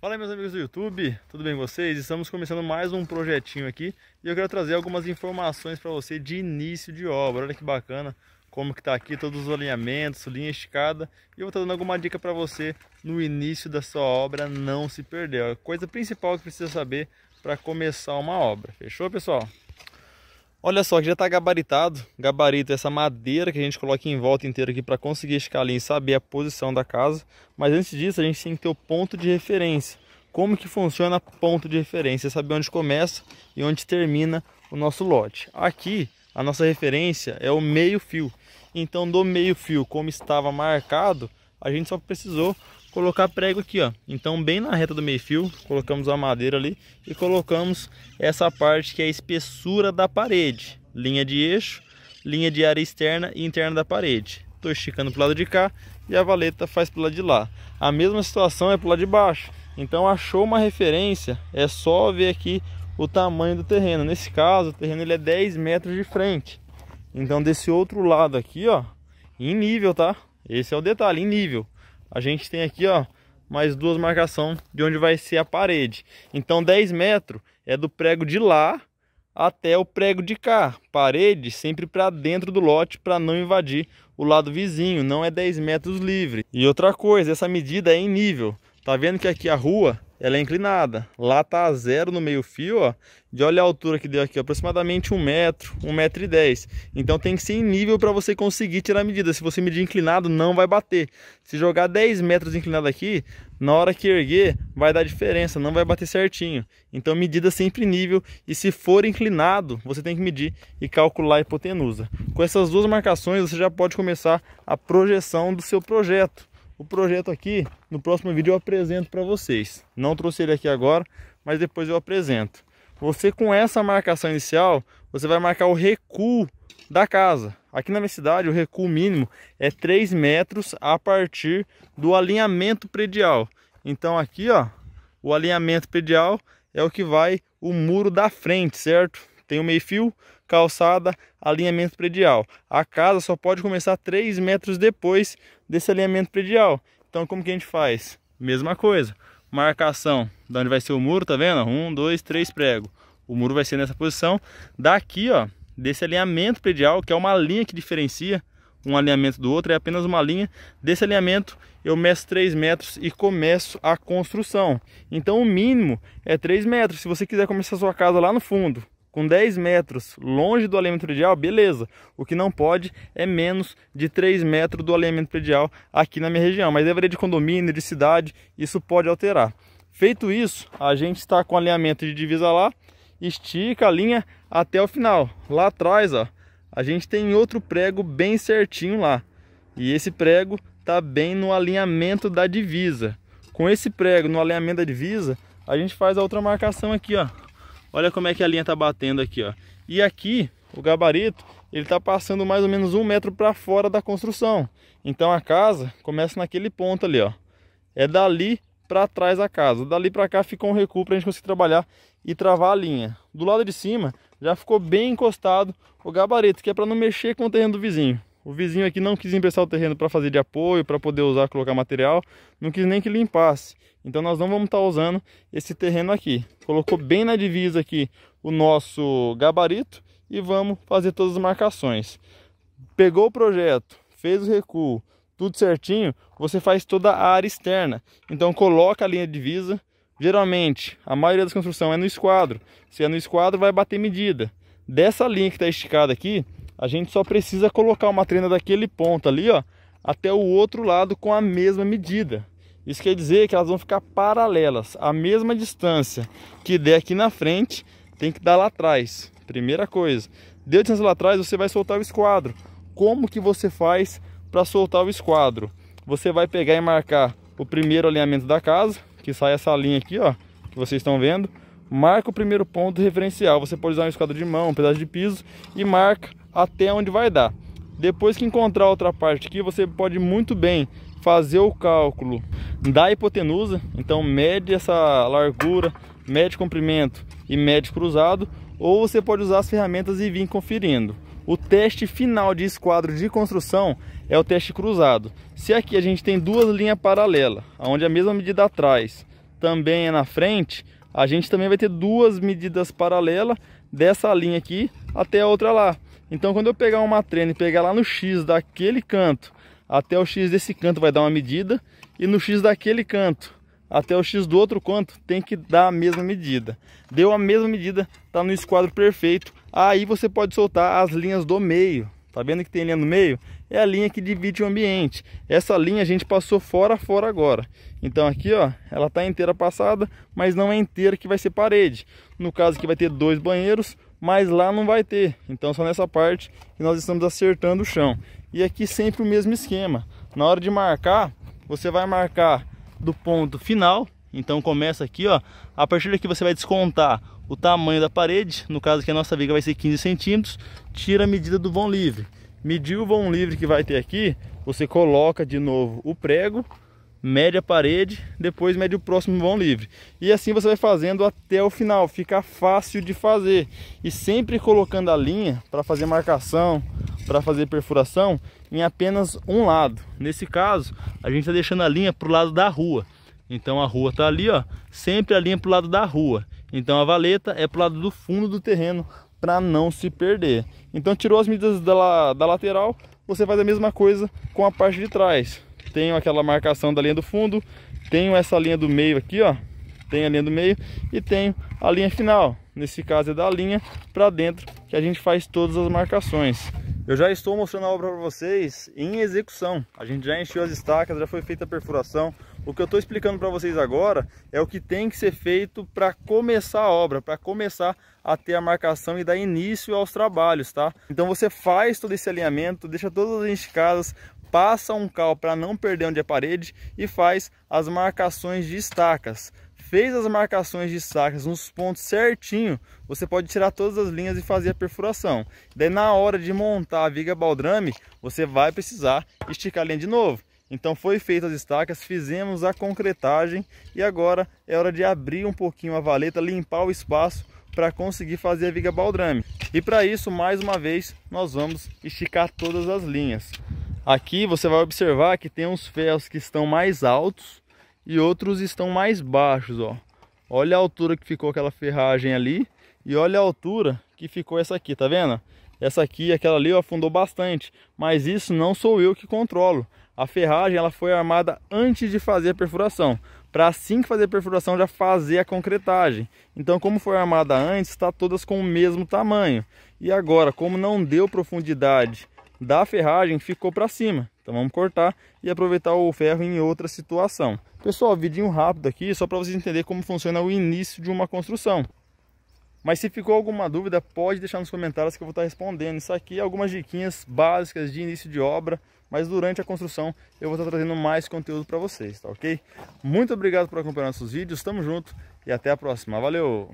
Fala aí meus amigos do YouTube, tudo bem com vocês? Estamos começando mais um projetinho aqui e eu quero trazer algumas informações para você de início de obra. Olha que bacana como que tá aqui, todos os alinhamentos, linha esticada. E eu vou estar dando alguma dica para você no início da sua obra não se perder. É a coisa principal que precisa saber para começar uma obra. Fechou, pessoal? Olha só, aqui já está gabaritado. Gabarito é essa madeira que a gente coloca em volta inteira aqui para conseguir escalar e saber a posição da casa. Mas antes disso, a gente tem que ter o ponto de referência. Como que funciona ponto de referência? É saber onde começa e onde termina o nosso lote. Aqui, a nossa referência é o meio fio. Então, do meio fio, como estava marcado, a gente só precisou colocar prego aqui, ó. Então, bem na reta do meio fio, colocamos a madeira ali e colocamos essa parte que é a espessura da parede. Linha de eixo, linha de área externa e interna da parede. Estou esticando para o lado de cá e a valeta faz para o lado de lá. A mesma situação é para o lado de baixo. Então, achou uma referência, é só ver aqui o tamanho do terreno. Nesse caso, o terreno ele é 10 metros de frente. Então, desse outro lado aqui, ó, em nível, tá? Esse é o detalhe, em nível a gente tem aqui, ó, mais duas marcações de onde vai ser a parede. Então 10 metros é do prego de lá até o prego de cá. Parede sempre para dentro do lote para não invadir o lado vizinho, não é 10 metros livre. E outra coisa, essa medida é em nível. Tá vendo que aqui a rua ela é inclinada. Lá tá a zero no meio fio, ó. De olha a altura que deu aqui, ó, aproximadamente um metro, um metro e dez. Então tem que ser em nível para você conseguir tirar a medida. Se você medir inclinado, não vai bater. Se jogar 10 metros inclinado aqui, na hora que erguer, vai dar diferença, não vai bater certinho. Então medida sempre nível e se for inclinado, você tem que medir e calcular a hipotenusa. Com essas duas marcações, você já pode começar a projeção do seu projeto. O projeto aqui, no próximo vídeo eu apresento para vocês. Não trouxe ele aqui agora, mas depois eu apresento. Você com essa marcação inicial, você vai marcar o recuo da casa. Aqui na minha cidade, o recuo mínimo é 3 metros a partir do alinhamento predial. Então aqui, ó, o alinhamento predial é o que vai o muro da frente, certo? Tem o meio fio, calçada, alinhamento predial. A casa só pode começar 3 metros depois desse alinhamento predial. Então como que a gente faz? Mesma coisa, marcação de onde vai ser o muro, tá vendo? Um, dois, três prego. O muro vai ser nessa posição. Daqui, ó, desse alinhamento predial, que é uma linha que diferencia um alinhamento do outro, é apenas uma linha. Desse alinhamento eu meço 3 metros e começo a construção. Então o mínimo é 3 metros. Se você quiser começar a sua casa lá no fundo, com 10 metros longe do alinhamento predial, beleza. O que não pode é menos de 3 metros do alinhamento predial aqui na minha região. Mas deveria de condomínio, de cidade, isso pode alterar. Feito isso, a gente está com alinhamento de divisa lá, estica a linha até o final. Lá atrás, ó, a gente tem outro prego bem certinho lá. E esse prego tá bem no alinhamento da divisa. Com esse prego no alinhamento da divisa, a gente faz a outra marcação aqui, ó. Olha como é que a linha tá batendo aqui, ó. E aqui, o gabarito, ele tá passando mais ou menos um metro para fora da construção. Então a casa começa naquele ponto ali, ó. É dali para trás a casa. Dali para cá ficou um recuo para a gente conseguir trabalhar e travar a linha. Do lado de cima já ficou bem encostado o gabarito, que é para não mexer com o terreno do vizinho. O vizinho aqui não quis emprestar o terreno para fazer de apoio, para poder usar, colocar material, não quis nem que limpasse. Então nós não vamos estar tá usando esse terreno aqui. Colocou bem na divisa aqui o nosso gabarito e vamos fazer todas as marcações. Pegou o projeto, fez o recuo, tudo certinho, você faz toda a área externa. Então coloca a linha de divisa. Geralmente, a maioria das construções é no esquadro. Se é no esquadro, vai bater medida. Dessa linha que está esticada aqui, a gente só precisa colocar uma trena daquele ponto ali, ó, até o outro lado com a mesma medida. Isso quer dizer que elas vão ficar paralelas, a mesma distância que der aqui na frente, tem que dar lá atrás. Primeira coisa. Deu distância lá atrás, você vai soltar o esquadro. Como que você faz para soltar o esquadro? Você vai pegar e marcar o primeiro alinhamento da casa, que sai essa linha aqui, ó, que vocês estão vendo. Marca o primeiro ponto referencial. Você pode usar um esquadro de mão, um pedaço de piso e marca até onde vai dar. Depois que encontrar outra parte aqui, você pode muito bem fazer o cálculo da hipotenusa, então mede essa largura, mede comprimento e mede cruzado, ou você pode usar as ferramentas e vir conferindo. O teste final de esquadro de construção é o teste cruzado. Se aqui a gente tem duas linhas paralelas, onde a mesma medida atrás também é na frente, a gente também vai ter duas medidas paralelas dessa linha aqui até a outra lá. Então quando eu pegar uma trena e pegar lá no X daquele canto até o X desse canto vai dar uma medida e no X daquele canto até o X do outro canto tem que dar a mesma medida. Deu a mesma medida, tá no esquadro perfeito. Aí você pode soltar as linhas do meio. Tá vendo que tem linha no meio? É a linha que divide o ambiente. Essa linha a gente passou fora fora agora. Então aqui, ó, ela tá inteira passada, mas não é inteira que vai ser parede. No caso que vai ter dois banheiros, mas lá não vai ter. Então só nessa parte que nós estamos acertando o chão. E aqui sempre o mesmo esquema. Na hora de marcar, você vai marcar do ponto final. Então começa aqui, ó. A partir daqui você vai descontar o tamanho da parede. No caso que a nossa viga vai ser 15 centímetros. Tira a medida do vão livre. Mediu o vão livre que vai ter aqui, você coloca de novo o prego mede a parede, depois mede o próximo vão livre. E assim você vai fazendo até o final, fica fácil de fazer. E sempre colocando a linha para fazer marcação, para fazer perfuração, em apenas um lado. Nesse caso, a gente está deixando a linha para o lado da rua. Então a rua está ali, ó, sempre a linha para o lado da rua. Então a valeta é para o lado do fundo do terreno, para não se perder. Então tirou as medidas da, da lateral, você faz a mesma coisa com a parte de trás tenho aquela marcação da linha do fundo, tenho essa linha do meio aqui, ó, tenho a linha do meio e tenho a linha final. Nesse caso é da linha para dentro que a gente faz todas as marcações. Eu já estou mostrando a obra para vocês em execução. A gente já encheu as estacas, já foi feita a perfuração. O que eu estou explicando para vocês agora é o que tem que ser feito para começar a obra, para começar a ter a marcação e dar início aos trabalhos, tá? Então você faz todo esse alinhamento, deixa todas as esticadas, passa um cal para não perder onde é parede e faz as marcações de estacas. Fez as marcações de estacas nos pontos certinho, você pode tirar todas as linhas e fazer a perfuração. Daí na hora de montar a viga baldrame, você vai precisar esticar a linha de novo. Então foi feita as estacas, fizemos a concretagem e agora é hora de abrir um pouquinho a valeta, limpar o espaço para conseguir fazer a viga baldrame. E para isso, mais uma vez, nós vamos esticar todas as linhas. Aqui você vai observar que tem uns ferros que estão mais altos e outros estão mais baixos, ó. Olha a altura que ficou aquela ferragem ali e olha a altura que ficou essa aqui, tá vendo? Essa aqui, aquela ali, ó, afundou bastante, mas isso não sou eu que controlo. A ferragem ela foi armada antes de fazer a perfuração, para assim que fazer a perfuração já fazer a concretagem. Então, como foi armada antes, está todas com o mesmo tamanho. E agora, como não deu profundidade da ferragem ficou para cima. Então vamos cortar e aproveitar o ferro em outra situação. Pessoal, vidinho rápido aqui, só para vocês entenderem como funciona o início de uma construção. Mas se ficou alguma dúvida, pode deixar nos comentários que eu vou estar respondendo. Isso aqui é algumas diquinhas básicas de início de obra, mas durante a construção eu vou estar trazendo mais conteúdo para vocês, tá ok? Muito obrigado por acompanhar nossos vídeos, tamo junto e até a próxima. Valeu!